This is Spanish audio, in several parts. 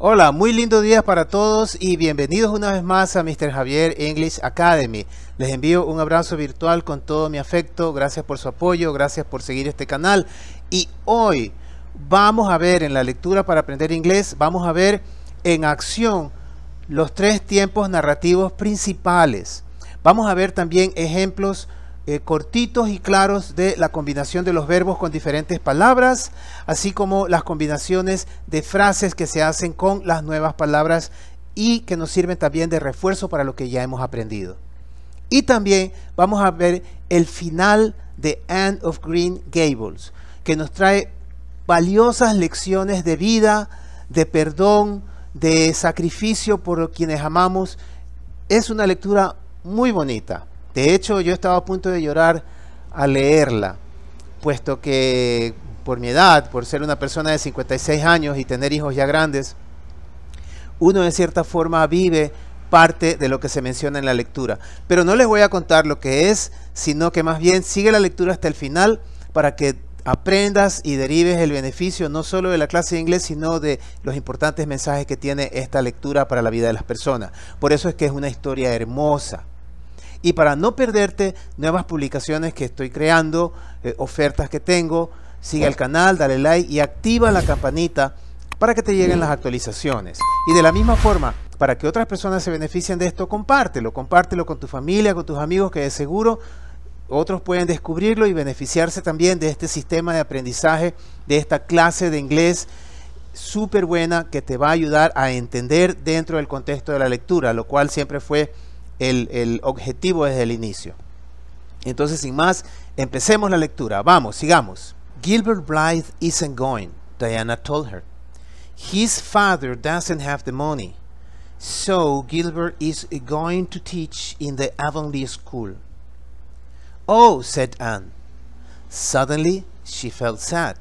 Hola, muy lindo días para todos y bienvenidos una vez más a Mr. Javier English Academy. Les envío un abrazo virtual con todo mi afecto, gracias por su apoyo, gracias por seguir este canal. Y hoy vamos a ver en la lectura para aprender inglés, vamos a ver en acción los tres tiempos narrativos principales. Vamos a ver también ejemplos eh, cortitos y claros de la combinación de los verbos con diferentes palabras, así como las combinaciones de frases que se hacen con las nuevas palabras y que nos sirven también de refuerzo para lo que ya hemos aprendido. Y también vamos a ver el final de End of Green Gables, que nos trae valiosas lecciones de vida, de perdón, de sacrificio por quienes amamos. Es una lectura muy bonita. De hecho, yo estaba a punto de llorar al leerla, puesto que por mi edad, por ser una persona de 56 años y tener hijos ya grandes, uno de cierta forma vive parte de lo que se menciona en la lectura. Pero no les voy a contar lo que es, sino que más bien sigue la lectura hasta el final para que aprendas y derives el beneficio no solo de la clase de inglés, sino de los importantes mensajes que tiene esta lectura para la vida de las personas. Por eso es que es una historia hermosa. Y para no perderte nuevas publicaciones que estoy creando, eh, ofertas que tengo, sigue el canal, dale like y activa la campanita para que te lleguen las actualizaciones. Y de la misma forma, para que otras personas se beneficien de esto, compártelo, compártelo con tu familia, con tus amigos, que de seguro otros pueden descubrirlo y beneficiarse también de este sistema de aprendizaje, de esta clase de inglés súper buena que te va a ayudar a entender dentro del contexto de la lectura, lo cual siempre fue el, el objetivo desde el inicio. Entonces, sin más, empecemos la lectura. Vamos, sigamos. Gilbert Blythe isn't going, Diana told her. His father doesn't have the money. So Gilbert is going to teach in the Avonlea school. Oh, said Anne. Suddenly, she felt sad.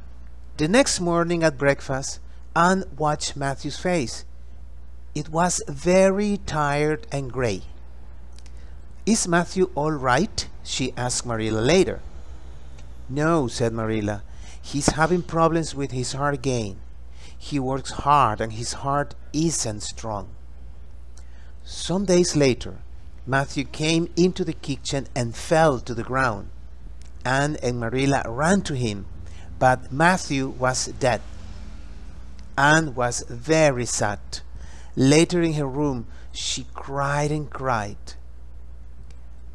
The next morning at breakfast, Anne watched Matthew's face. It was very tired and gray. Is Matthew all right? she asked Marilla later. No, said Marilla. He's having problems with his heart again. He works hard and his heart isn't strong. Some days later, Matthew came into the kitchen and fell to the ground. Anne and Marilla ran to him, but Matthew was dead. Anne was very sad. Later in her room, she cried and cried.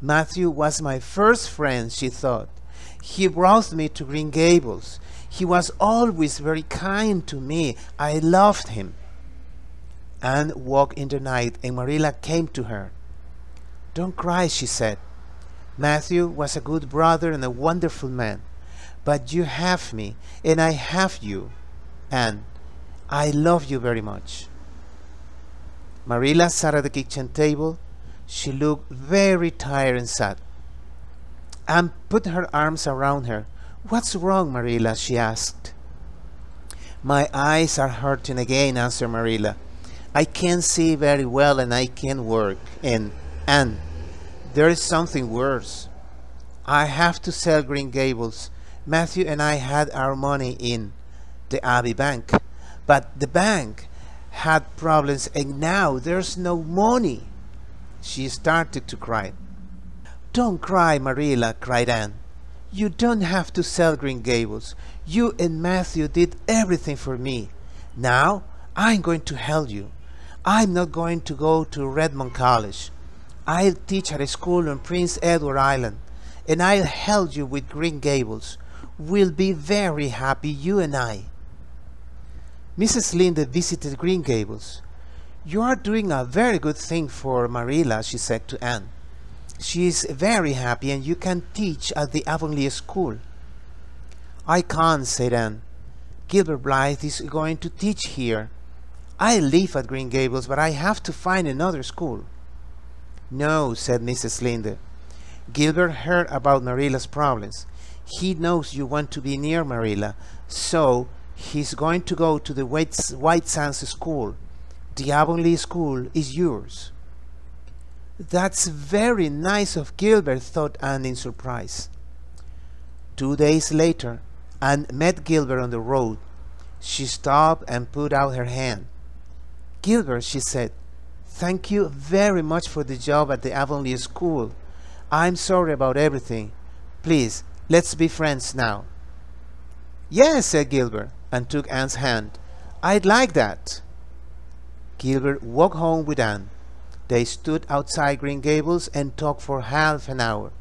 Matthew was my first friend, she thought. He brought me to Green Gables. He was always very kind to me. I loved him. Anne walked in the night, and Marilla came to her. Don't cry, she said. Matthew was a good brother and a wonderful man. But you have me, and I have you. Anne, I love you very much. Marilla sat at the kitchen table she looked very tired and sad. Anne put her arms around her. What's wrong, Marilla? she asked. My eyes are hurting again, answered Marilla. I can't see very well and I can't work. And, and there is something worse. I have to sell Green Gables. Matthew and I had our money in the Abbey Bank, but the bank had problems and now there's no money. She started to cry. Don't cry, Marilla, cried Anne. You don't have to sell Green Gables. You and Matthew did everything for me. Now I'm going to help you. I'm not going to go to Redmond College. I'll teach at a school on Prince Edward Island, and I'll help you with Green Gables. We'll be very happy, you and I. Mrs. Linde visited Green Gables. You are doing a very good thing for Marilla, she said to Anne. She is very happy and you can teach at the Avonlea school. I can't, said Anne. Gilbert Blythe is going to teach here. I live at Green Gables, but I have to find another school. No, said Mrs. Linde. Gilbert heard about Marilla's problems. He knows you want to be near Marilla, so he's going to go to the White Sands School the Avonlea School is yours. That's very nice of Gilbert, thought Anne in surprise. Two days later, Anne met Gilbert on the road. She stopped and put out her hand. Gilbert, she said, thank you very much for the job at the Avonlea School. I'm sorry about everything. Please, let's be friends now. Yes, said Gilbert, and took Anne's hand. I'd like that. Gilbert walked home with Anne. They stood outside Green Gables and talked for half an hour.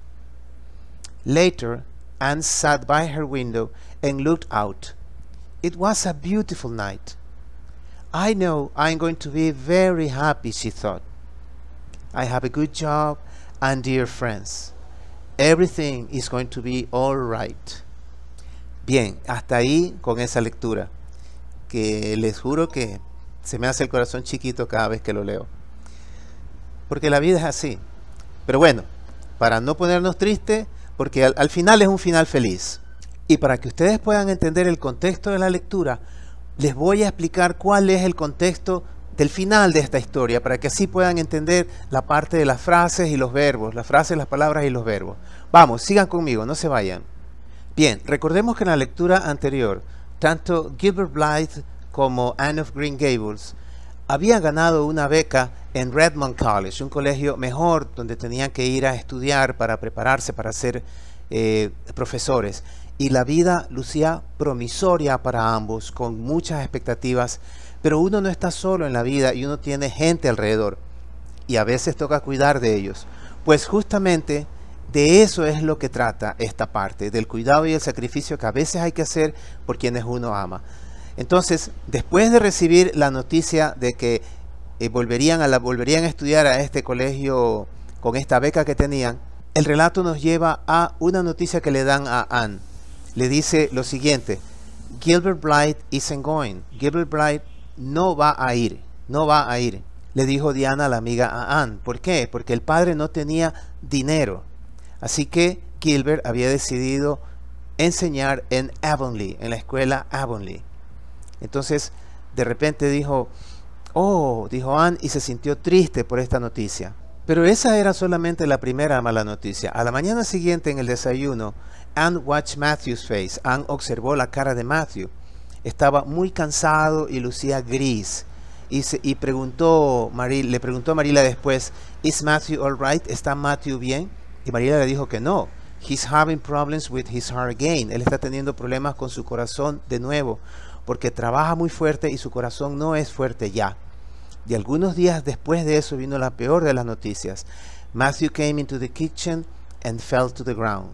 Later, Anne sat by her window and looked out. It was a beautiful night. I know I'm going to be very happy, she thought. I have a good job and dear friends. Everything is going to be all right. Bien, hasta ahí con esa lectura, que les juro que se me hace el corazón chiquito cada vez que lo leo. Porque la vida es así. Pero bueno, para no ponernos tristes, porque al, final es un final feliz. Y para que ustedes puedan entender el contexto de la lectura, les voy a explicar cuál es el contexto del final de esta historia, para que así puedan entender la parte de las frases y los verbos, las frases, las palabras y los verbos. Vamos, sigan conmigo, no se vayan. Bien, recordemos que en la lectura anterior, tanto Gilbert Blythe como Anne of Green Gables, había ganado una beca en Redmond College, un colegio mejor donde tenían que ir a estudiar para prepararse para ser eh, profesores. Y la vida lucía promisoria para ambos, con muchas expectativas, pero uno no está solo en la vida y uno tiene gente alrededor. Y a veces toca cuidar de ellos. Pues justamente de eso es lo que trata esta parte, del cuidado y el sacrificio que a veces hay que hacer por quienes uno ama. Entonces, después de recibir la noticia de que eh, volverían, a volverían a estudiar a este colegio con esta beca que tenían, el relato nos lleva a una noticia que le dan a Anne. Le dice lo siguiente, Gilbert Blythe isn't going. Gilbert Blythe no va a ir, no va a ir. Le dijo Diana a la amiga a Anne. ¿Por qué? Porque el padre no tenía dinero. Así que Gilbert había decidido enseñar en Avonlea, en la escuela Avonlea. Entonces, de repente dijo, oh, dijo Ann y se sintió triste por esta noticia. Pero esa era solamente la primera mala noticia. A la mañana siguiente en el desayuno, Anne watched Matthew's face. Anne observó la cara de Matthew. Estaba muy cansado y lucía gris. Y, le preguntó a Marila después, ¿Is Matthew all right? ¿Está Matthew bien? Y Marila le dijo que no. He's having problems with his heart again. Él está teniendo problemas con su corazón de nuevo porque trabaja muy fuerte y su corazón no es fuerte ya. Y algunos días después de eso vino la peor de las noticias. Matthew came into the kitchen and fell to the ground.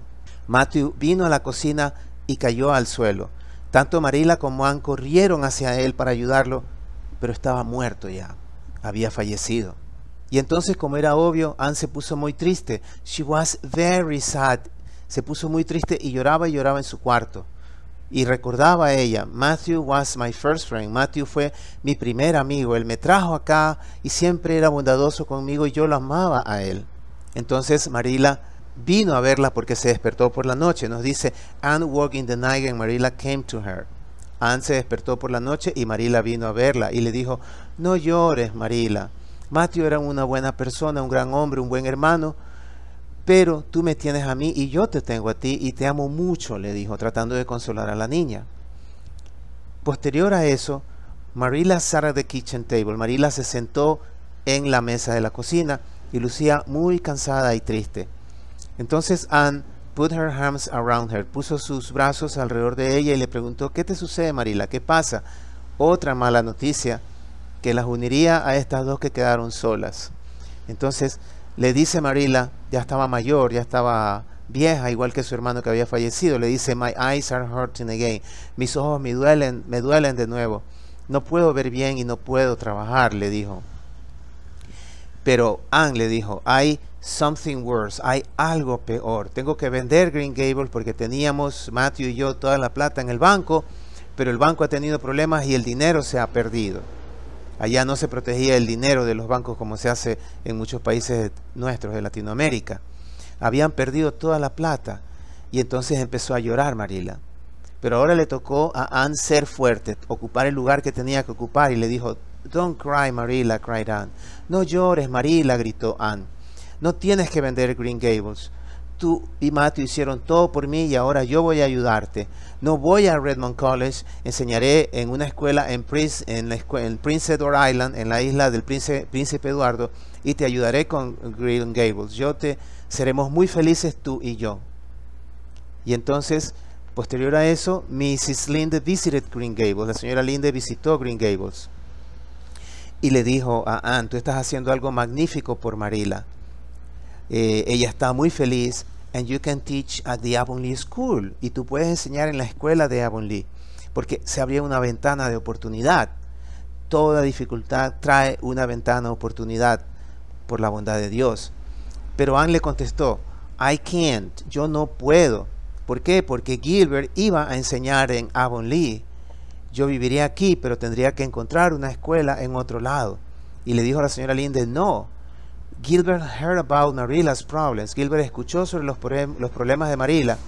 Matthew vino a la cocina y cayó al suelo. Tanto Marila como Ann corrieron hacia él para ayudarlo, pero estaba muerto ya. Había fallecido. Y entonces, como era obvio, Ann se puso muy triste. She was very sad. Se puso muy triste y lloraba y lloraba en su cuarto. Y recordaba a ella, Matthew was my first friend. Matthew fue mi primer amigo. Él me trajo acá y siempre era bondadoso conmigo y yo lo amaba a él. Entonces Marila vino a verla porque se despertó por la noche. Nos dice, Anne walked in the night and Marila came to her. Anne se despertó por la noche y Marila vino a verla y le dijo, no llores, Marila. Matthew era una buena persona, un gran hombre, un buen hermano pero tú me tienes a mí y yo te tengo a ti y te amo mucho, le dijo, tratando de consolar a la niña. Posterior a eso, Marila Sara de Kitchen Table, Marila se sentó en la mesa de la cocina y lucía muy cansada y triste. Entonces Anne put her arms around her, puso sus brazos alrededor de ella y le preguntó, ¿qué te sucede Marila? ¿Qué pasa? Otra mala noticia que las uniría a estas dos que quedaron solas. Entonces, le dice Marila, ya estaba mayor, ya estaba vieja, igual que su hermano que había fallecido, le dice, My eyes are hurting again, mis ojos me duelen, me duelen de nuevo, no puedo ver bien y no puedo trabajar, le dijo. Pero Anne le dijo, hay something worse, hay algo peor, tengo que vender Green Gables porque teníamos, Matthew y yo, toda la plata en el banco, pero el banco ha tenido problemas y el dinero se ha perdido. Allá no se protegía el dinero de los bancos como se hace en muchos países nuestros de Latinoamérica. Habían perdido toda la plata y entonces empezó a llorar Marila. Pero ahora le tocó a Ann ser fuerte, ocupar el lugar que tenía que ocupar y le dijo, Don't cry, Marila, cried Ann. No llores, Marila, gritó Ann. No tienes que vender Green Gables tú y Matthew hicieron todo por mí y ahora yo voy a ayudarte. No voy a Redmond College, enseñaré en una escuela en Prince, en, Prince Edward Island, en la isla del Príncipe, Príncipe Eduardo, y te ayudaré con Green Gables. Yo te seremos muy felices tú y yo. Y entonces, posterior a eso, Mrs. Linde visited Green Gables. La señora Linde visitó Green Gables. Y le dijo a Anne, tú estás haciendo algo magnífico por Marila. Eh, ella está muy feliz, you can teach School. Y tú puedes enseñar en la escuela de Avonlea, porque se abría una ventana de oportunidad. Toda dificultad trae una ventana de oportunidad por la bondad de Dios. Pero Anne le contestó, I can't, yo no puedo. ¿Por qué? Porque Gilbert iba a enseñar en Avonlea. Yo viviría aquí, pero tendría que encontrar una escuela en otro lado. Y le dijo a la señora Linde, no, Gilbert heard about Marila's problems. Gilbert escuchó sobre los, problemas de Marilla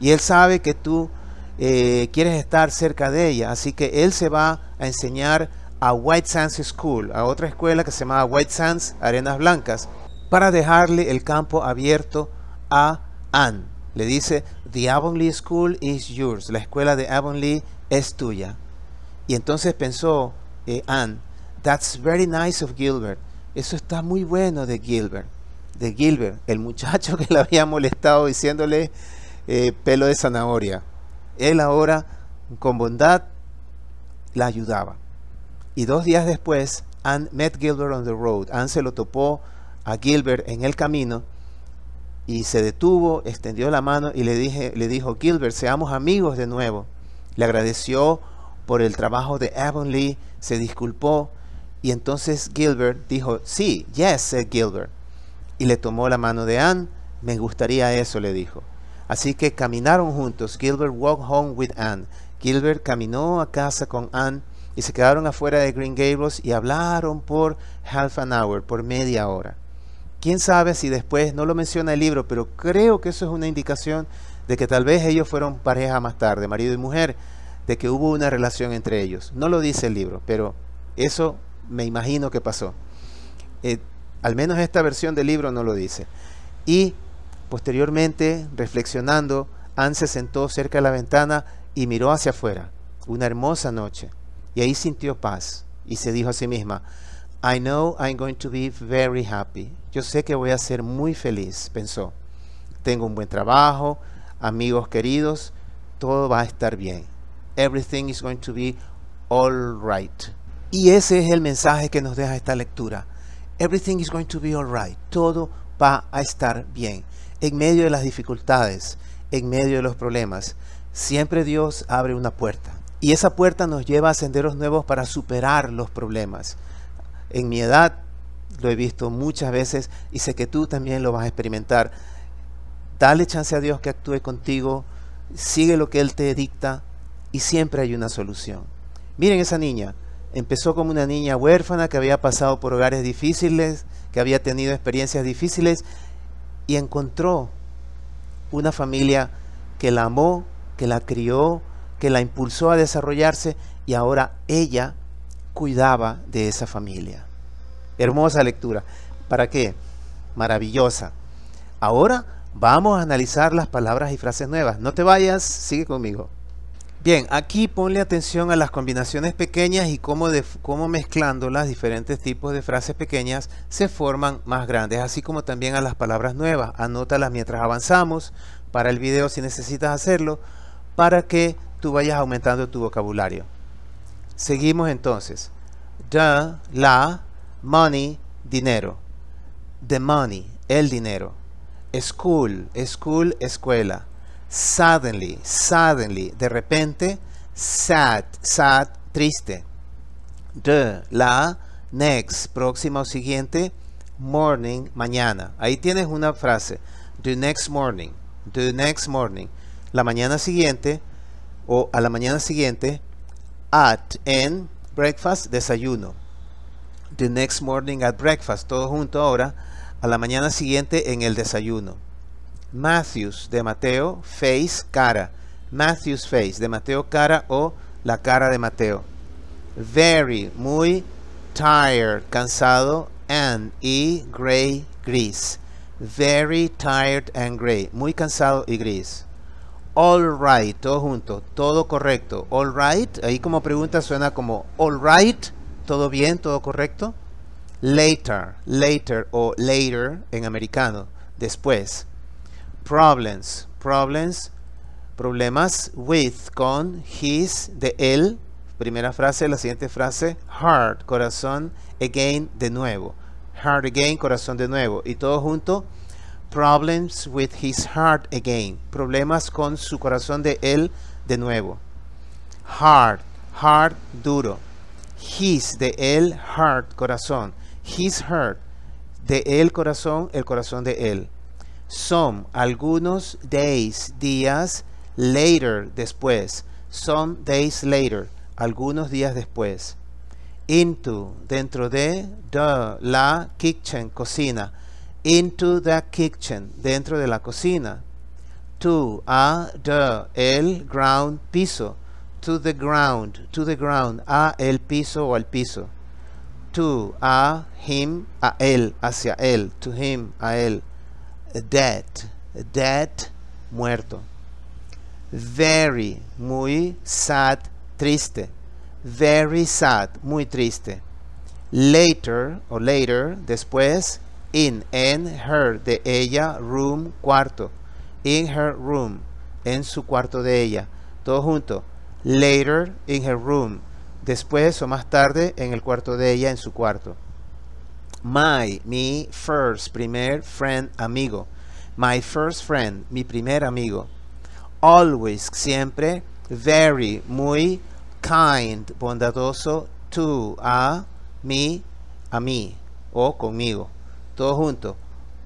y él sabe que tú eh, quieres estar cerca de ella, así que él se va a enseñar a White Sands School, a otra escuela que se llama White Sands Arenas Blancas, para dejarle el campo abierto a Anne. Le dice, The Avonlea School is yours, la escuela de Avonlea es tuya. Y entonces pensó eh, Ann Anne, That's very nice of Gilbert. Eso está muy bueno de Gilbert. De Gilbert, el muchacho que le había molestado diciéndole eh, pelo de zanahoria. Él ahora, con bondad, la ayudaba. Y dos días después, Anne met Gilbert on the road. Anne se lo topó a Gilbert en el camino y se detuvo, extendió la mano y le, dije, le dijo, Gilbert, seamos amigos de nuevo. Le agradeció por el trabajo de Avonlea, se disculpó y entonces Gilbert dijo, sí, yes, said Gilbert. Y le tomó la mano de Anne, me gustaría eso, le dijo. Así que caminaron juntos, Gilbert walked home with Anne. Gilbert caminó a casa con Anne y se quedaron afuera de Green Gables y hablaron por half an hour, por media hora. Quién sabe si después, no lo menciona el libro, pero creo que eso es una indicación de que tal vez ellos fueron pareja más tarde, marido y mujer, de que hubo una relación entre ellos. No lo dice el libro, pero eso me imagino que pasó. Eh, al menos esta versión del libro no lo dice. Y posteriormente, reflexionando, Anne se sentó cerca de la ventana y miró hacia afuera, una hermosa noche, y ahí sintió paz y se dijo a sí misma, I know I'm going to be very happy. Yo sé que voy a ser muy feliz, pensó. Tengo un buen trabajo, amigos queridos, todo va a estar bien. Everything is going to be all right. Y ese es el mensaje que nos deja esta lectura. Everything is going to be alright. Todo va a estar bien. En medio de las dificultades, en medio de los problemas, siempre Dios abre una puerta. Y esa puerta nos lleva a senderos nuevos para superar los problemas. En mi edad lo he visto muchas veces y sé que tú también lo vas a experimentar. Dale chance a Dios que actúe contigo, sigue lo que Él te dicta y siempre hay una solución. Miren esa niña, Empezó como una niña huérfana que había pasado por hogares difíciles, que había tenido experiencias difíciles y encontró una familia que la amó, que la crió, que la impulsó a desarrollarse y ahora ella cuidaba de esa familia. Hermosa lectura. ¿Para qué? Maravillosa. Ahora vamos a analizar las palabras y frases nuevas. No te vayas, sigue conmigo. Bien, aquí ponle atención a las combinaciones pequeñas y cómo, mezclando las diferentes tipos de frases pequeñas, se forman más grandes, así como también a las palabras nuevas. Anótalas mientras avanzamos, para el video si necesitas hacerlo, para que tú vayas aumentando tu vocabulario. Seguimos entonces. The, la, money, dinero. The money, el dinero. School, school, escuela. Suddenly, suddenly, de repente. Sad, sad, triste. The, la, next, próxima o siguiente. Morning, mañana. Ahí tienes una frase. The next morning. The next morning. La mañana siguiente o a la mañana siguiente. At, en, breakfast, desayuno. The next morning at breakfast. Todo junto ahora. A la mañana siguiente en el desayuno. Matthews de Mateo, face, cara. Matthew's face, de Mateo cara o la cara de Mateo. Very, muy tired, cansado, and, y gray, gris. Very tired and gray, muy cansado y gris. All right, todo junto, todo correcto. All right, ahí como pregunta suena como all right, todo bien, todo correcto. Later, later o later en americano, después problems, problems, problemas with, con, his, de él, primera frase, la siguiente frase, heart, corazón, again, de nuevo, heart again, corazón de nuevo, y todo junto, problems with his heart again, problemas con su corazón de él de nuevo, Heart hard, duro, his, de él, heart, corazón, his heart, de él, corazón, el corazón de él, Some, algunos days, días, later, después. Some days later, algunos días después. Into, dentro de, the, la, kitchen, cocina. Into the kitchen, dentro de la cocina. To, a, the, el, ground, piso. To the ground, to the ground, a, el piso o al piso. To, a, him, a él, hacia él. To him, a él dead, dead, muerto. Very, muy sad, triste. Very sad, muy triste. Later o later, después, in, en, her, de ella, room, cuarto. In her room, en su cuarto de ella. Todo junto. Later, in her room. Después o más tarde, en el cuarto de ella, en su cuarto. My, mi first, primer friend, amigo. My first friend, mi primer amigo. Always, siempre. Very, muy. Kind, bondadoso. To, a, me, a mí o conmigo. Todo junto.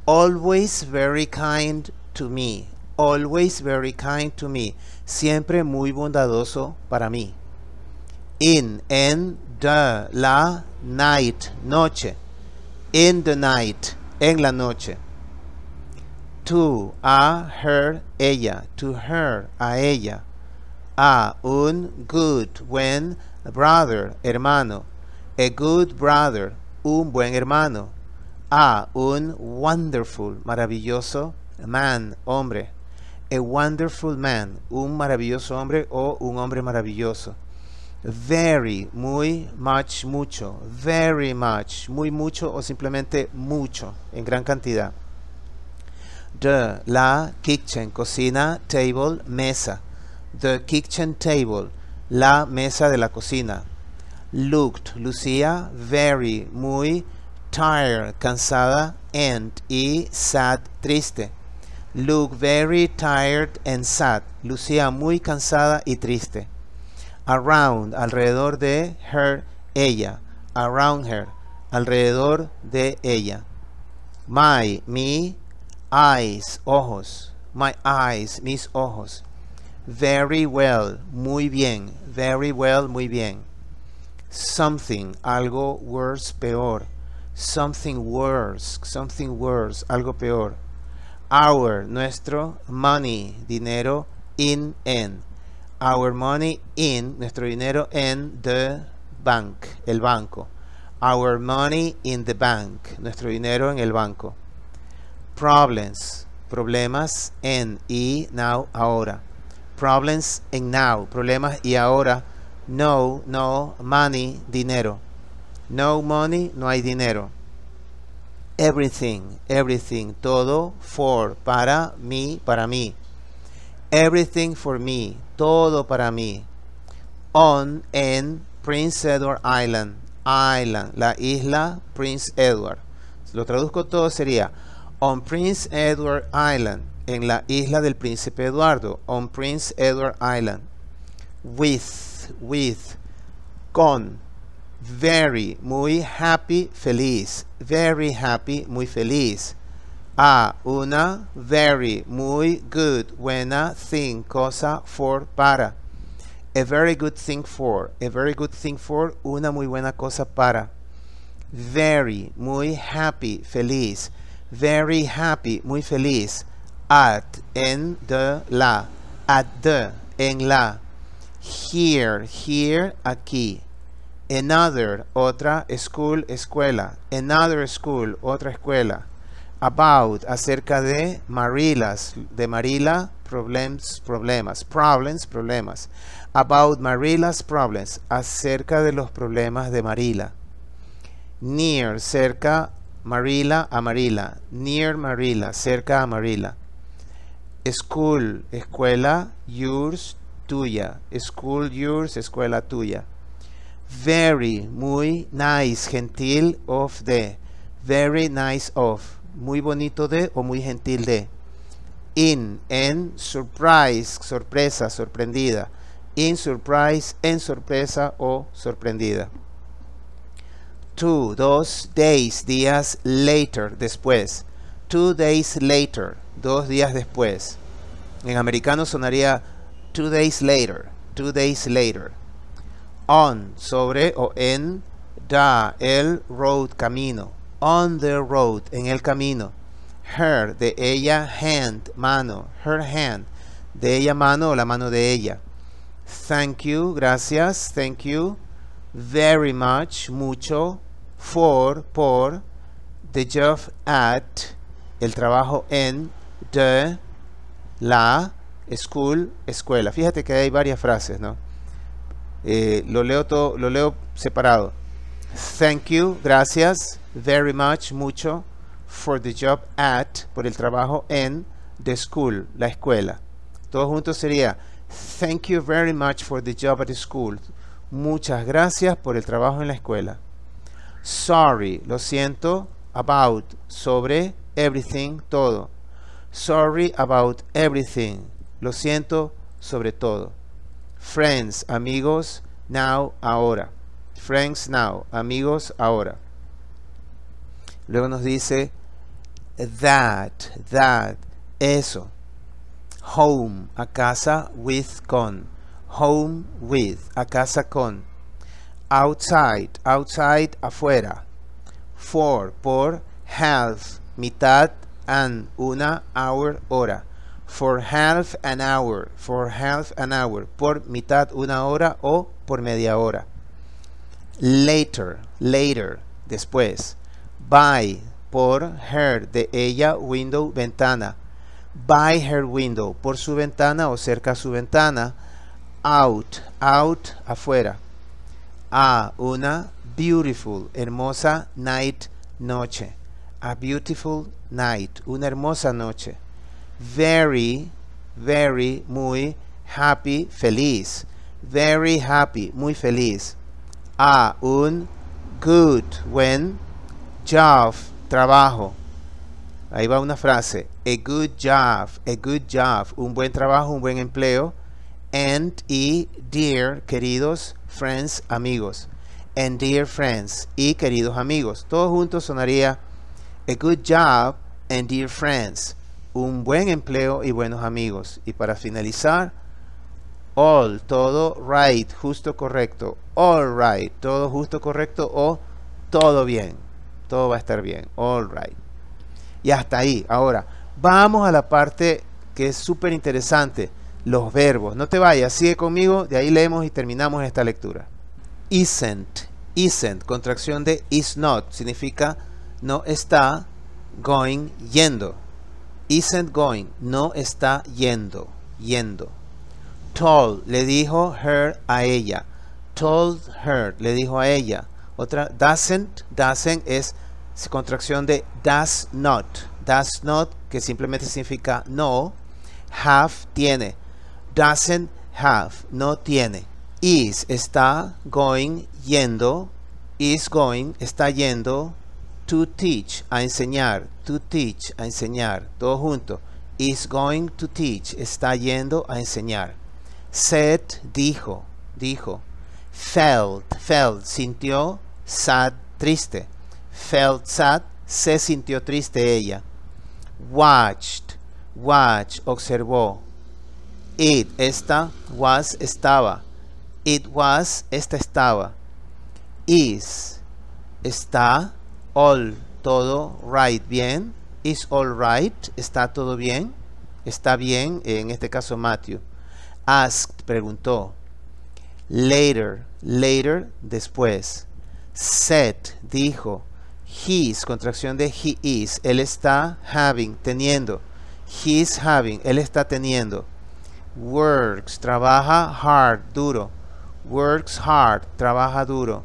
Always very kind to me. Always very kind to me. Siempre muy bondadoso para mí. In, en, the, la, night, noche. in the night, en la noche. To, a, her, ella, to her, a ella. A, un, good, when, brother, hermano. A good brother, un buen hermano. A, un wonderful, maravilloso, man, hombre. A wonderful man, un maravilloso hombre o un hombre maravilloso. very, muy, much, mucho, very much, muy mucho o simplemente mucho, en gran cantidad. The, la, kitchen, cocina, table, mesa. The kitchen table, la mesa de la cocina. Looked, lucía, very, muy, tired, cansada, and, y sad, triste. Look very tired and sad, lucía muy cansada y triste around, alrededor de her, ella, around her, alrededor de ella. My, mi, eyes, ojos, my eyes, mis ojos. Very well, muy bien, very well, muy bien. Something, algo worse, peor. Something worse, something worse, algo peor. Our, nuestro, money, dinero, in, en. Our money in, nuestro dinero en the bank, el banco. Our money in the bank, nuestro dinero en el banco. Problems, problemas en y now, ahora. Problems en now, problemas y ahora. No, no, money, dinero. No money, no hay dinero. Everything, everything, todo for, para mí, para mí. Everything for me, todo para mí. On, en Prince Edward Island, Island, la isla Prince Edward. Lo traduzco todo sería On Prince Edward Island, en la isla del Príncipe Eduardo, on Prince Edward Island. With, with, con, very, muy happy, feliz, very happy, muy feliz. A. Una. Very. Muy. Good. Buena. Thing. Cosa. For. Para. A very good thing for. A very good thing for. Una muy buena cosa para. Very. Muy happy. Feliz. Very happy. Muy feliz. At. En. De. La. At the. En la. Here. Here. Aquí. Another. Otra. School. Escuela. Another school. Otra escuela. about, acerca de Marilas, de Marila, problems, problemas, problems, problemas. About Marila's problems, acerca de los problemas de Marila. Near, cerca, Marila a Near Marila, cerca a Marila. School, escuela, yours, tuya. School, yours, escuela tuya. Very, muy, nice, gentil, of the. Very nice of muy bonito de o muy gentil de. In, en, surprise, sorpresa, sorprendida. In, surprise, en sorpresa o sorprendida. Two, dos days, días later, después. Two days later, dos días después. En americano sonaría two days later, two days later. On, sobre o en, da, el, road, camino. On the road, en el camino. Her, de ella, hand, mano. Her hand, de ella, mano o la mano de ella. Thank you, gracias, thank you. Very much, mucho. For, por. The job at, el trabajo en. The, la. School, escuela. Fíjate que hay varias frases, ¿no? Eh, lo, leo todo, lo leo separado. Thank you, gracias, very much, mucho, for the job at, por el trabajo en, the school, la escuela. Todo junto sería, thank you very much for the job at the school. Muchas gracias por el trabajo en la escuela. Sorry, lo siento, about, sobre, everything, todo. Sorry about everything. Lo siento sobre todo. Friends, amigos, now, ahora. Friends now, amigos ahora. Luego nos dice that, that, eso. Home, a casa with, con. Home with, a casa con. Outside, outside, afuera. For, por. Half, mitad. And, una, hour, hora. For half an hour, for half an hour. Por mitad, una hora o por media hora later, later, después, by, por her, de ella, window, ventana, by her window, por su ventana o cerca su ventana, out, out, afuera, a una beautiful, hermosa night, noche, a beautiful night, una hermosa noche, very, very, muy happy, feliz, very happy, muy feliz, a un good, when job, trabajo. Ahí va una frase. A good job, a good job, un buen trabajo, un buen empleo. And y dear, queridos, friends, amigos. And dear friends y queridos amigos. Todos juntos sonaría a good job and dear friends. Un buen empleo y buenos amigos. Y para finalizar, all, todo right, justo correcto, all right, todo justo correcto o todo bien, todo va a estar bien, all right. Y hasta ahí. Ahora, vamos a la parte que es súper interesante, los verbos. No te vayas, sigue conmigo, de ahí leemos y terminamos esta lectura. Isn't, isn't, contracción de is not, significa no está going yendo. Isn't going, no está yendo, yendo told, le dijo her a ella. Told her, le dijo a ella. Otra, doesn't, doesn't es contracción de does not. Does not, que simplemente significa no. Have, tiene. Doesn't have, no tiene. Is, está going, yendo. Is going, está yendo. To teach, a enseñar. To teach, a enseñar. Todo junto. Is going to teach, está yendo a enseñar. Seth dijo, dijo, felt, felt, sintió sad, triste. Felt sad, se sintió triste ella. Watched, watch, observó. It, esta, was, estaba. It was, esta estaba. Is, está, all, todo, right, bien. Is all right, está todo bien. Está bien, en este caso Matthew. Asked, preguntó. Later, later, después. Said, dijo. HE'S, contracción de he is. Él está having, teniendo. HE'S having, él está teniendo. Works, trabaja hard, duro. Works hard, trabaja duro.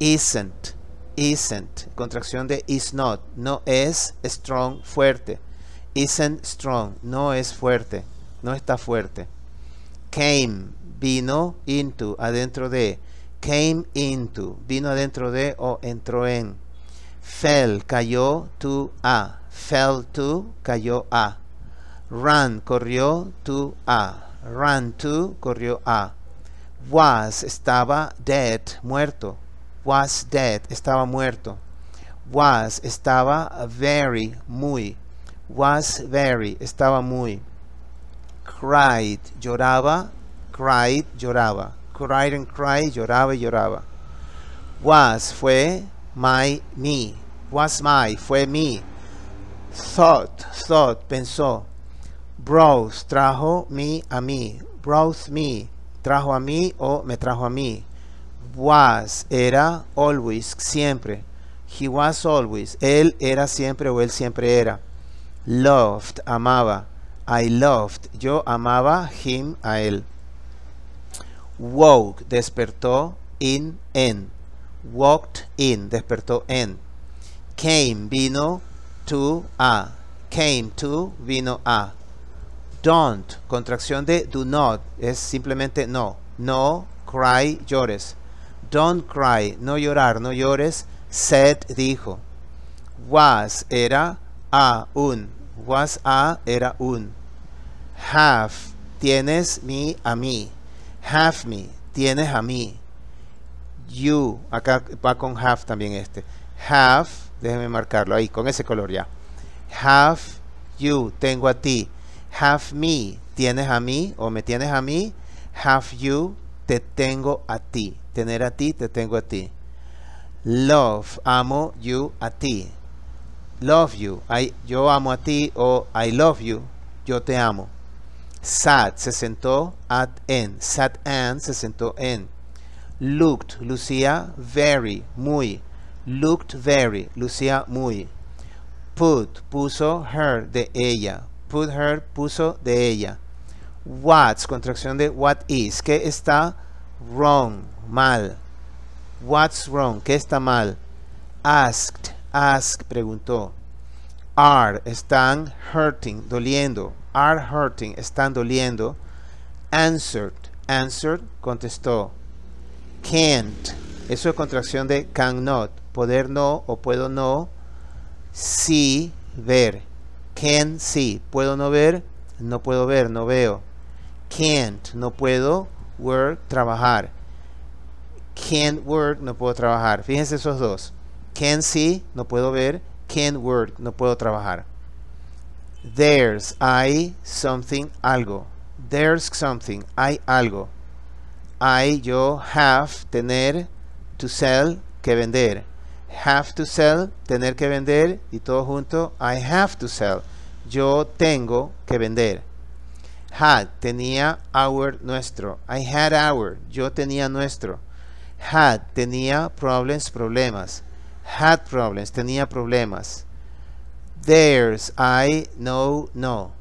Isn't, isn't, contracción de is not. No es strong, fuerte. Isn't strong, no es fuerte, no está fuerte came, vino into, adentro de, came into, vino adentro de o entró en, fell, cayó to a, fell to, cayó a, ran, corrió to a, ran to, corrió a, was, estaba dead, muerto, was dead, estaba muerto, was, estaba very, muy, was very, estaba muy, cried, lloraba, cried, lloraba. Cried and cried, lloraba y lloraba. Was, fue, my, me. Was my, fue mi. Thought, thought, pensó. Brought, trajo mi a mí. browse me, trajo a mí o me trajo a mí. Was, era, always, siempre. He was always. Él era siempre o él siempre era. Loved, amaba. I loved. Yo amaba him a él. Woke. Despertó in en. Walked in. Despertó en. Came. Vino to a. Came to. Vino a. Don't. Contracción de do not. Es simplemente no. No cry. Llores. Don't cry. No llorar. No llores. Said. Dijo. Was. Era. A. Un Was a era un. Have, tienes mi a mí. Have me, tienes a mí. You, acá va con have también este. Have, déjeme marcarlo ahí, con ese color ya. Have you, tengo a ti. Have me, tienes a mí o me tienes a mí. Have you, te tengo a ti. Tener a ti, te tengo a ti. Love, amo you a ti love you, yo amo a ti o I love you, yo te amo. Sat se sentó at en, sat and se sentó en. Looked, Lucía, very, muy. Looked very, Lucía, muy. Put, puso her, de ella. Put her, puso de ella. What's, contracción de what is, ¿Qué está wrong, mal. What's wrong, ¿Qué está mal. Asked, Ask preguntó. Are están hurting, doliendo. Are hurting, están doliendo. Answered, answered, contestó. Can't, eso es contracción de not poder no o puedo no. See, ver. Can see, puedo no ver, no puedo ver, no veo. Can't, no puedo. Work, trabajar. Can't work, no puedo trabajar. Fíjense esos dos. Can see, no puedo ver. Can work, no puedo trabajar. There's, hay something, algo. There's something, hay algo. I, yo, have, tener, to sell, que vender. Have to sell, tener que vender. Y todo junto, I have to sell. Yo tengo que vender. Had, tenía, our, nuestro. I had our, yo tenía nuestro. Had, tenía, problems, problemas. had problems, tenía problemas. There's, I, no, no.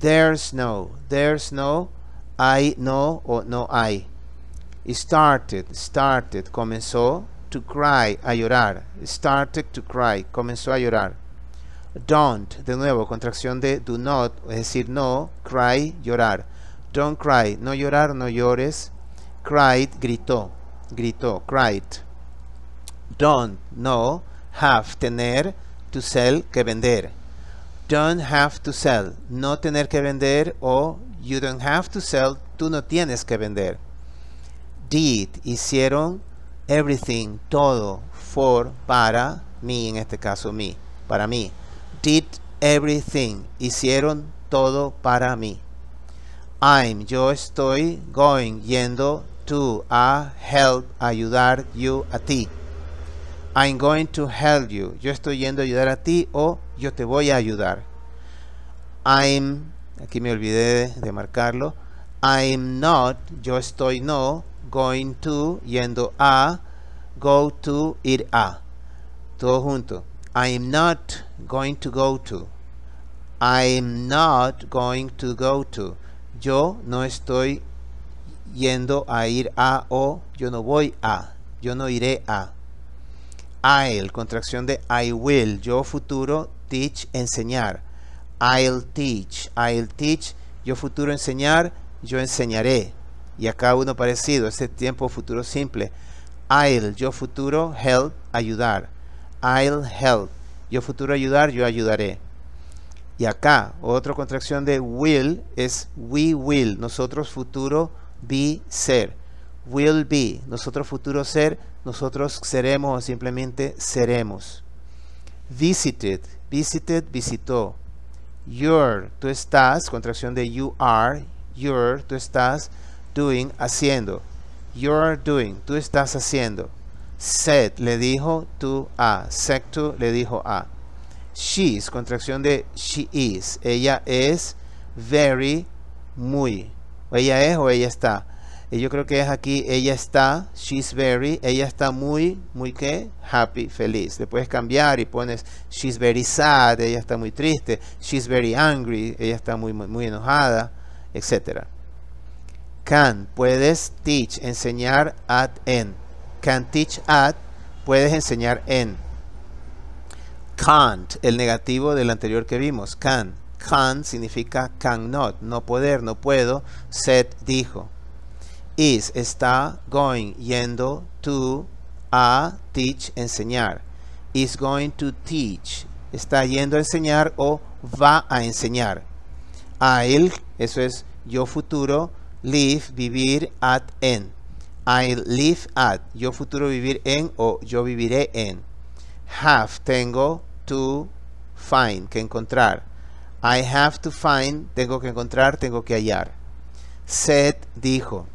There's no, there's no, I, no, o no He Started, started, comenzó to cry, a llorar. Started to cry, comenzó a llorar. Don't, de nuevo, contracción de do not, es decir, no, cry, llorar. Don't cry, no llorar, no llores. Cried, gritó, gritó, cried. don't no have tener to sell que vender don't have to sell no tener que vender o you don't have to sell tú no tienes que vender did hicieron everything todo for para mí en este caso me, para mí did everything hicieron todo para mí I'm yo estoy going yendo to a help ayudar you a ti I'm going to help you. Yo estoy yendo a ayudar a ti o yo te voy a ayudar. I'm, aquí me olvidé de marcarlo. I'm not, yo estoy no, going to, yendo a, go to, ir a. Todo junto. I'm not going to go to. I'm not going to go to. Yo no estoy yendo a ir a o yo no voy a. Yo no iré a. I'll, contracción de I will, yo futuro, teach, enseñar. I'll teach, I'll teach, yo futuro enseñar, yo enseñaré. Y acá uno parecido, ese tiempo futuro simple. I'll, yo futuro, help, ayudar. I'll help, yo futuro ayudar, yo ayudaré. Y acá, otra contracción de will es we will, nosotros futuro, be, ser will be, nosotros futuro ser, nosotros seremos o simplemente seremos. Visited, visited, visitó. You're, tú estás, contracción de you are, you're, tú estás, doing, haciendo. You're doing, tú estás haciendo. Said, le dijo tú a. Said le dijo a. She's, contracción de she is. Ella es very, muy. O ella es o ella está y yo creo que es aquí, ella está, she's very, ella está muy, muy qué, happy, feliz. Le puedes cambiar y pones, she's very sad, ella está muy triste, she's very angry, ella está muy, muy, enojada, etc. Can, puedes teach, enseñar at, en. Can teach at, puedes enseñar en. Can't, el negativo del anterior que vimos, can. Can significa can not, no poder, no puedo. Set dijo is, está, going, yendo, to, a, teach, enseñar. Is going to teach, está yendo a enseñar o va a enseñar. A él, eso es yo futuro, live, vivir, at, en. I live at, yo futuro vivir en o yo viviré en. Have, tengo, to, find, que encontrar. I have to find, tengo que encontrar, tengo que hallar. Said, dijo,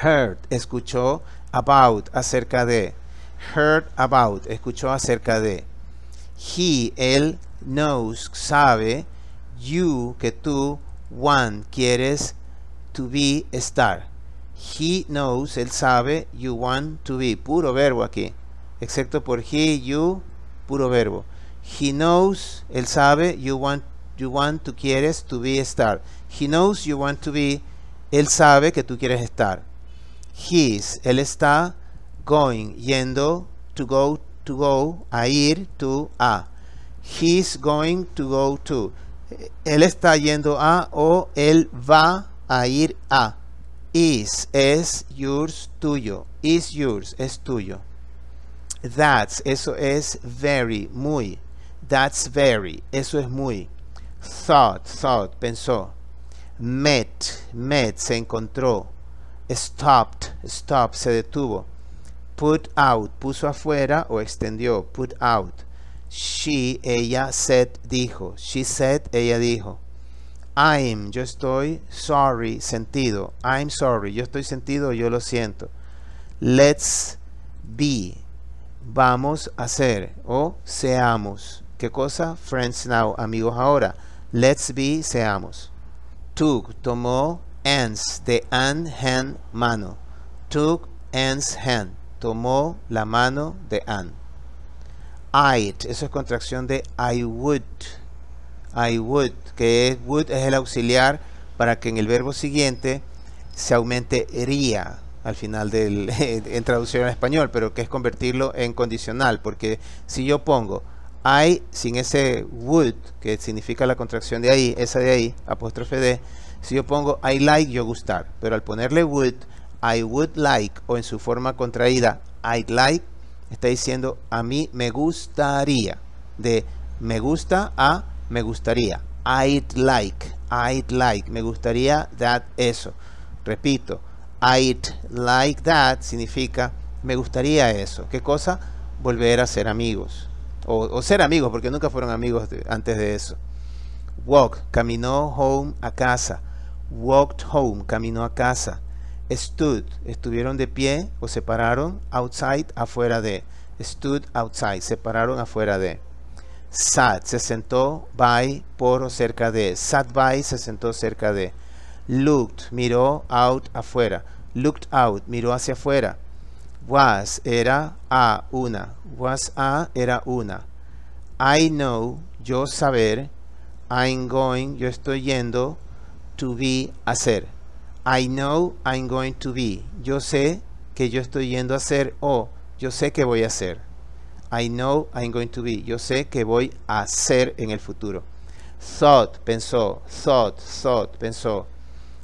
heard, escuchó about, acerca de. Heard about, escuchó acerca de. He, él, knows, sabe. You, que tú, want, quieres, to be, estar. He knows, él sabe, you want to be. Puro verbo aquí. Excepto por he, you, puro verbo. He knows, él sabe, you want, you want, to quieres, to be, estar. He knows you want to be, él sabe que tú quieres estar. He's, él está going, yendo, to go, to go, a ir, to, a. He's going to go to. Él está yendo a o él va a ir a. Is, es, yours, tuyo. Is yours, es tuyo. That's, eso es very, muy. That's very, eso es muy. Thought, thought, pensó. Met, met, se encontró. Stopped, stop, se detuvo. Put out, puso afuera o extendió, put out. She, ella, said, dijo. She said, ella dijo. I'm, yo estoy, sorry, sentido. I'm sorry, yo estoy sentido, yo lo siento. Let's be, vamos a ser o seamos. ¿Qué cosa? Friends now, amigos ahora. Let's be, seamos. Took, tomó, ants, de and, hand, mano. Took ends hand, tomó la mano de an. I'd, eso es contracción de I would. I would, que es, would es el auxiliar para que en el verbo siguiente se aumente ría al final del, en traducción al español, pero que es convertirlo en condicional, porque si yo pongo I sin ese would, que significa la contracción de ahí, esa de ahí, apóstrofe de, si yo pongo I like, yo gustar, pero al ponerle would, I would like, o en su forma contraída, I'd like, está diciendo a mí me gustaría. De me gusta a me gustaría. I'd like, I'd like, me gustaría that, eso. Repito, I'd like that significa me gustaría eso. ¿Qué cosa? Volver a ser amigos. O, ser amigos, porque nunca fueron amigos antes de eso. Walk, caminó home a casa walked home, caminó a casa. Stood, estuvieron de pie o se pararon outside, afuera de. Stood outside, se pararon afuera de. Sat, se sentó by, por o cerca de. Sat by, se sentó cerca de. Looked, miró out, afuera. Looked out, miró hacia afuera. Was, era a, una. Was a, era una. I know, yo saber. I'm going, yo estoy yendo to be hacer. I know I'm going to be. Yo sé que yo estoy yendo a hacer o yo sé que voy a hacer. I know I'm going to be. Yo sé que voy a hacer en el futuro. Thought, pensó. Thought, thought, pensó.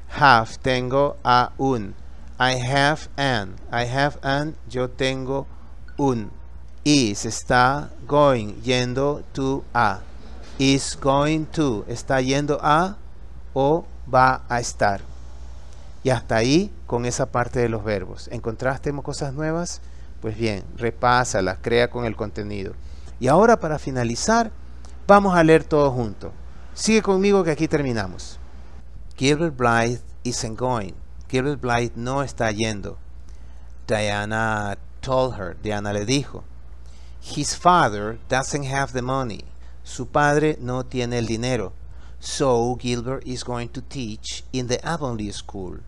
Have, tengo a un. I have and. I have an. Yo tengo un. Is, está going, yendo to a. Is going to, está yendo a o va a estar. Y hasta ahí con esa parte de los verbos. ¿Encontraste cosas nuevas? Pues bien, repásalas, crea con el contenido. Y ahora para finalizar, vamos a leer todo junto. Sigue conmigo que aquí terminamos. Gilbert Blythe isn't going. Gilbert Blythe no está yendo. Diana told her, Diana le dijo. His father doesn't have the money. Su padre no tiene el dinero. So Gilbert is going to teach in the Avonlea School.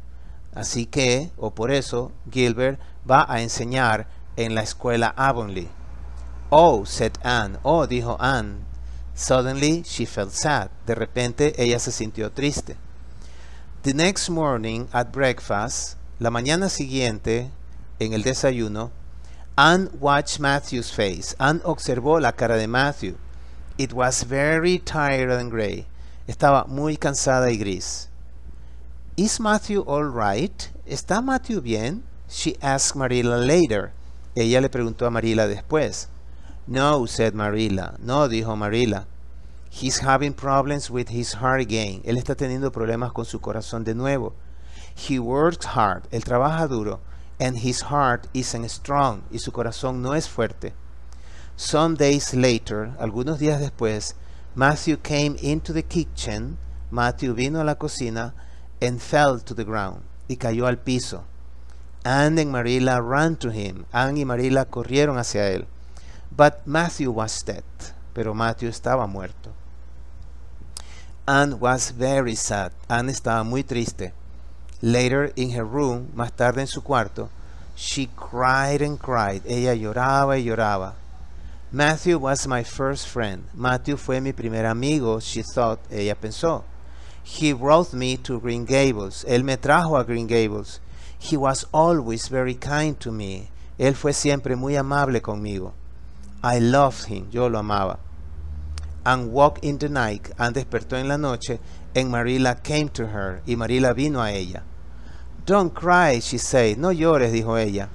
Así que, o por eso, Gilbert va a enseñar en la escuela Avonlea. Oh, said Anne. Oh, dijo Anne. Suddenly she felt sad. De repente ella se sintió triste. The next morning at breakfast, la mañana siguiente, en el desayuno, Anne watched Matthew's face. Anne observó la cara de Matthew. It was very tired and gray. Estaba muy cansada y gris. Is Matthew all right? ¿Está Matthew bien? She asked Marilla later. Ella le preguntó a Marilla después. No, said Marilla. No, dijo Marilla. He's having problems with his heart again. Él está teniendo problemas con su corazón de nuevo. He works hard. Él trabaja duro. And his heart isn't strong. Y su corazón no es fuerte. Some days later, algunos días después, Matthew came into the kitchen, Matthew vino a la cocina, and fell to the ground, y cayó al piso. Anne and Marilla ran to him, Anne y Marilla corrieron hacia él. But Matthew was dead, pero Matthew estaba muerto. Anne was very sad, Anne estaba muy triste. Later in her room, más tarde en su cuarto, she cried and cried, ella lloraba y lloraba. Matthew was my first friend. Matthew fue mi primer amigo, she thought, ella pensó. He brought me to Green Gables. Él me trajo a Green Gables. He was always very kind to me. Él fue siempre muy amable conmigo. I loved him. Yo lo amaba. And walked in the night. And despertó en la noche. And Marilla came to her. Y Marilla vino a ella. Don't cry, she said. No llores, dijo ella.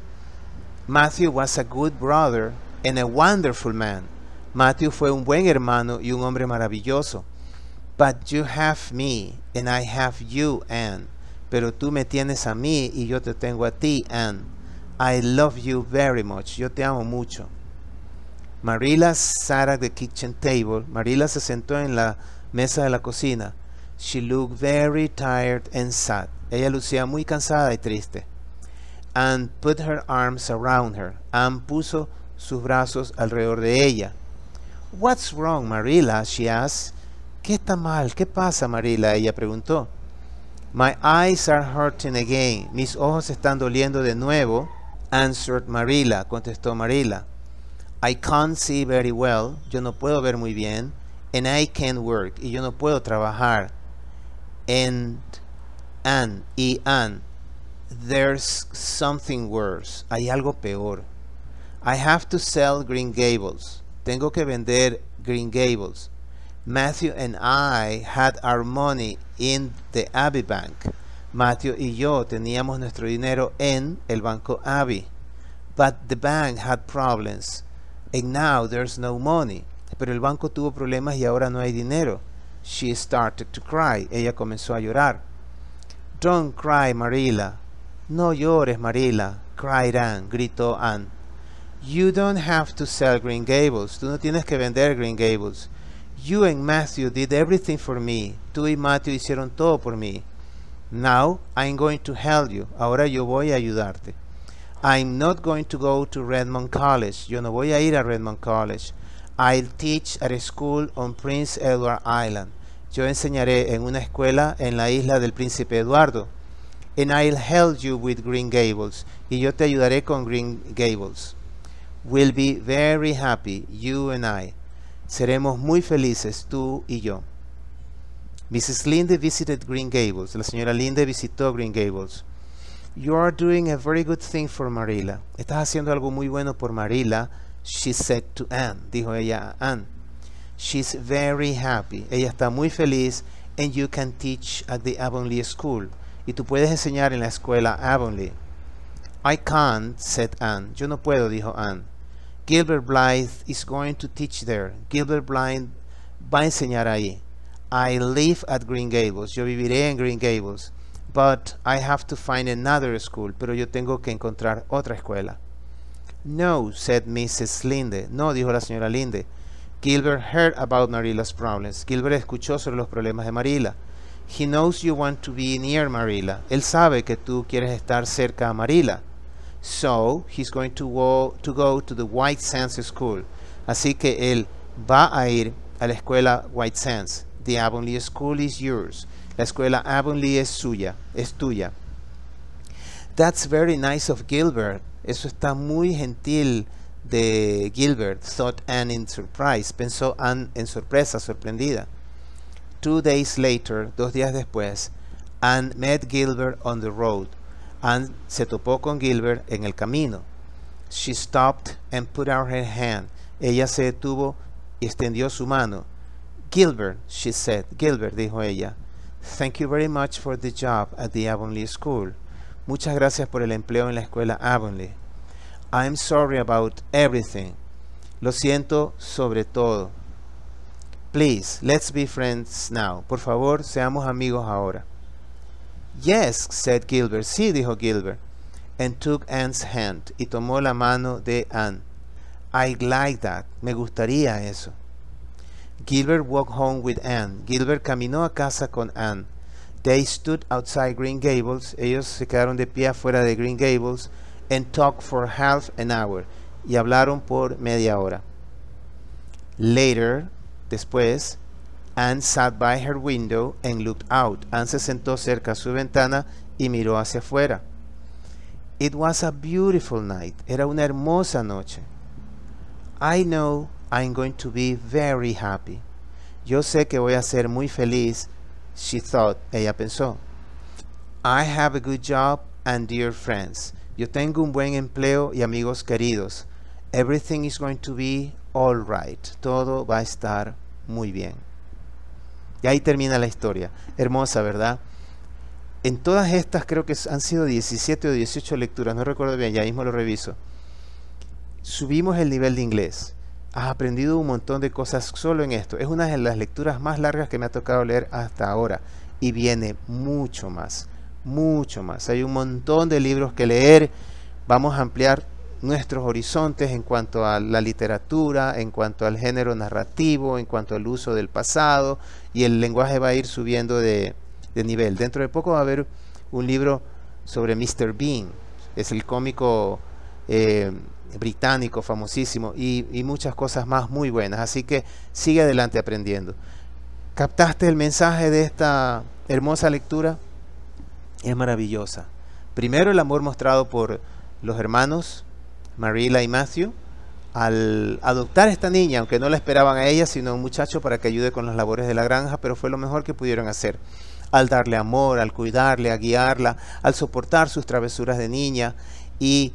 Matthew was a good brother and a wonderful man. Matthew fue un buen hermano y un hombre maravilloso. But you have me, and I have you, Anne. Pero tú me tienes a mí y yo te tengo a ti, and, I love you very much. Yo te amo mucho. Marilla sat at the kitchen table. Marilla se sentó en la mesa de la cocina. She looked very tired and sad. Ella lucía muy cansada y triste. And put her arms around her. Anne puso sus brazos alrededor de ella. What's wrong, Marilla? she asked. ¿Qué está mal? ¿Qué pasa, Marilla? Ella preguntó. My eyes are hurting again. Mis ojos están doliendo de nuevo. Answered Marilla, contestó Marilla. I can't see very well. Yo no puedo ver muy bien. And I can't work. Y yo no puedo trabajar. And, and, and. There's something worse. Hay algo peor. I have to sell Green Gables. Tengo que vender Green Gables. Matthew and I had our money in the Abbey Bank. Matthew y yo teníamos nuestro dinero en el Banco Abbey. But the bank had problems and now there's no money. Pero el banco tuvo problemas y ahora no hay dinero. She started to cry. Ella comenzó a llorar. Don't cry, Marilla. No llores, Marilla, cried Anne, gritó Anne. You don't have to sell Green Gables. Tú no tienes que vender Green Gables. You and Matthew did everything for me. Tú y Matthew hicieron todo por mí. Now I'm going to help you. Ahora yo voy a ayudarte. I'm not going to go to Redmond College. Yo no voy a ir a Redmond College. I'll teach at a school on Prince Edward Island. Yo enseñaré en una escuela en la isla del Príncipe Eduardo. And I'll help you with Green Gables. Y yo te ayudaré con Green Gables. will be very happy, you and I. Seremos muy felices, tú y yo. Mrs. Linde visited Green Gables. La señora Linde visitó Green Gables. You are doing a very good thing for Marilla. Estás haciendo algo muy bueno por Marilla, she said to Anne. Dijo ella a Anne. She's very happy. Ella está muy feliz and you can teach at the Avonlea School. Y tú puedes enseñar en la escuela Avonlea. I can't, said Anne. Yo no puedo, dijo Anne. Gilbert Blythe is going to teach there. Gilbert Blythe va a enseñar ahí. I live at Green Gables. Yo viviré en Green Gables. But I have to find another school. Pero yo tengo que encontrar otra escuela. No, said Mrs. Linde. No, dijo la señora Linde. Gilbert heard about Marilla's problems. Gilbert escuchó sobre los problemas de Marilla. He knows you want to be near Marilla. Él sabe que tú quieres estar cerca a Marilla. So he's going to go to, go to the White Sands School. Así que él va a ir a la escuela White Sands. The Avonlea School is yours. La escuela Avonlea es suya, es tuya. That's very nice of Gilbert. Eso está muy gentil de Gilbert, thought Anne in surprise. Pensó Anne en sorpresa, sorprendida. Two days later, dos días después, Anne met Gilbert on the road. and se topó con Gilbert en el camino. She stopped and put out her hand. Ella se detuvo y extendió su mano. Gilbert, she said. Gilbert, dijo ella. Thank you very much for the job at the Avonlea School. Muchas gracias por el empleo en la escuela Avonlea. I'm sorry about everything. Lo siento sobre todo. Please, let's be friends now. Por favor, seamos amigos ahora. Yes, said Gilbert. Sí, dijo Gilbert. And took Anne's hand. Y tomó la mano de Anne. I like that. Me gustaría eso. Gilbert walked home with Anne. Gilbert caminó a casa con Anne. They stood outside Green Gables. Ellos se quedaron de pie afuera de Green Gables and talked for half an hour. Y hablaron por media hora. Later, después, Anne sat by her window and looked out. Anne se sentó cerca a su ventana y miró hacia afuera. It was a beautiful night. Era una hermosa noche. I know I'm going to be very happy. Yo sé que voy a ser muy feliz. She thought. Ella pensó. I have a good job and dear friends. Yo tengo un buen empleo y amigos queridos. Everything is going to be all right. Todo va a estar muy bien. Y ahí termina la historia. Hermosa, ¿verdad? En todas estas creo que han sido 17 o 18 lecturas, no recuerdo bien, ya mismo lo reviso. Subimos el nivel de inglés. Has aprendido un montón de cosas solo en esto. Es una de las lecturas más largas que me ha tocado leer hasta ahora. Y viene mucho más, mucho más. Hay un montón de libros que leer. Vamos a ampliar nuestros horizontes en cuanto a la literatura, en cuanto al género narrativo, en cuanto al uso del pasado, y el lenguaje va a ir subiendo de, nivel. Dentro de poco va a haber un libro sobre Mr. Bean, es el cómico eh, británico famosísimo, y muchas cosas más muy buenas, así que sigue adelante aprendiendo. ¿Captaste el mensaje de esta hermosa lectura? Es maravillosa. Primero el amor mostrado por los hermanos Marila y Matthew, al adoptar a esta niña, aunque no la esperaban a ella, sino a un muchacho para que ayude con las labores de la granja, pero fue lo mejor que pudieron hacer. Al darle amor, al cuidarle, a guiarla, al soportar sus travesuras de niña e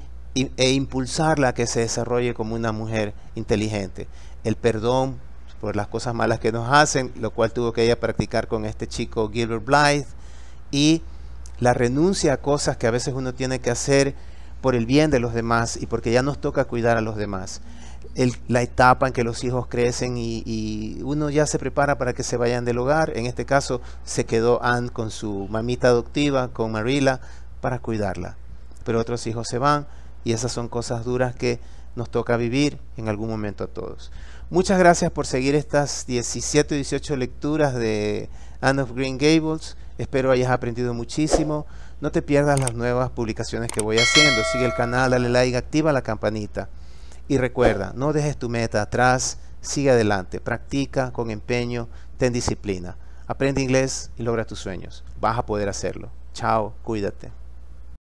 impulsarla a que se desarrolle como una mujer inteligente. El perdón por las cosas malas que nos hacen, lo cual tuvo que ella practicar con este chico Gilbert Blythe, y la renuncia a cosas que a veces uno tiene que hacer por el bien de los demás y porque ya nos toca cuidar a los demás. la etapa en que los hijos crecen y, uno ya se prepara para que se vayan del hogar. En este caso se quedó Anne con su mamita adoptiva, con Marilla, para cuidarla. Pero otros hijos se van y esas son cosas duras que nos toca vivir en algún momento a todos. Muchas gracias por seguir estas 17 y 18 lecturas de Anne of Green Gables. Espero hayas aprendido muchísimo. No te pierdas las nuevas publicaciones que voy haciendo. Sigue el canal, dale like, activa la campanita. Y recuerda, no dejes tu meta atrás, sigue adelante, practica con empeño, ten disciplina. Aprende inglés y logra tus sueños. Vas a poder hacerlo. Chao, cuídate.